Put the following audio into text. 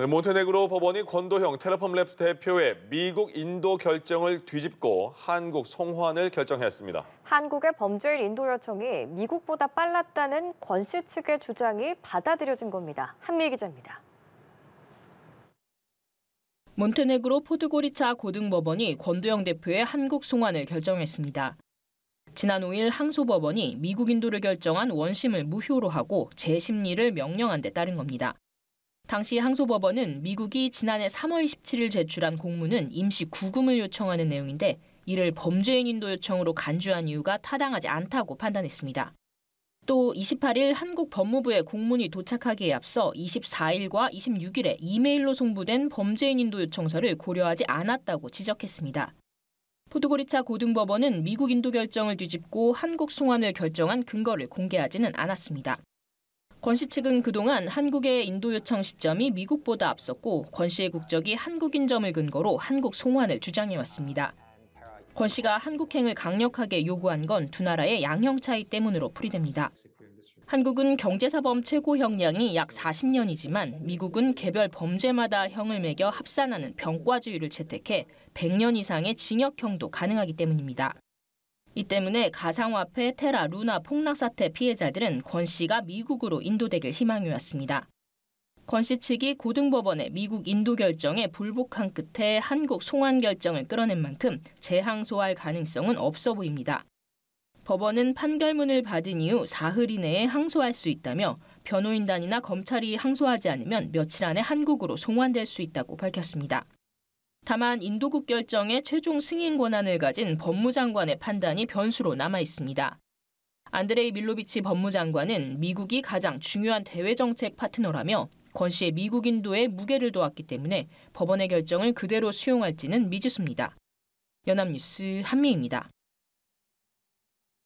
네, 몬테네그로 법원이 권도형 텔레폼랩스 대표의 미국 인도 결정을 뒤집고 한국 송환을 결정했습니다. 한국의 범죄일 인도 요청이 미국보다 빨랐다는 권 씨 측의 주장이 받아들여진 겁니다. 한미 기자입니다. 몬테네그로 포드고리차 고등법원이 권도영 대표의 한국 송환을 결정했습니다. 지난 5일 항소법원이 미국 인도를 결정한 원심을 무효로 하고 재심리를 명령한 데 따른 겁니다. 당시 항소법원은 미국이 지난해 3월 17일 제출한 공문은 임시 구금을 요청하는 내용인데 이를 범죄인 인도 요청으로 간주한 이유가 타당하지 않다고 판단했습니다. 또 28일 한국 법무부의 공문이 도착하기에 앞서 24일과 26일에 이메일로 송부된 범죄인 인도 요청서를 고려하지 않았다고 지적했습니다. 포드고리차 고등법원은 미국 인도 결정을 뒤집고 한국 송환을 결정한 근거를 공개하지는 않았습니다. 권씨 측은 그동안 한국의 인도 요청 시점이 미국보다 앞섰고 권 씨의 국적이 한국인 점을 근거로 한국 송환을 주장해왔습니다. 권 씨가 한국행을 강력하게 요구한 건 두 나라의 양형 차이 때문으로 풀이됩니다. 한국은 경제사범 최고 형량이 약 40년이지만 미국은 개별 범죄마다 형을 매겨 합산하는 병과주의를 채택해 100년 이상의 징역형도 가능하기 때문입니다. 이 때문에 가상화폐 테라 루나 폭락 사태 피해자들은 권 씨가 미국으로 인도되길 희망해왔습니다권 씨 측이 고등법원의 미국 인도 결정에 불복한 끝에 한국 송환 결정을 끌어낸 만큼 재항소할 가능성은 없어 보입니다. 법원은 판결문을 받은 이후 사흘 이내에 항소할 수 있다며 변호인단이나 검찰이 항소하지 않으면 며칠 안에 한국으로 송환될 수 있다고 밝혔습니다. 다만 인도국 결정의 최종 승인 권한을 가진 법무장관의 판단이 변수로 남아 있습니다. 안드레이 밀로비치 법무장관은 미국이 가장 중요한 대외 정책 파트너라며 권 씨의 미국 인도에 무게를 둬왔기 때문에 법원의 결정을 그대로 수용할지는 미지수입니다. 연합뉴스 한미입니다.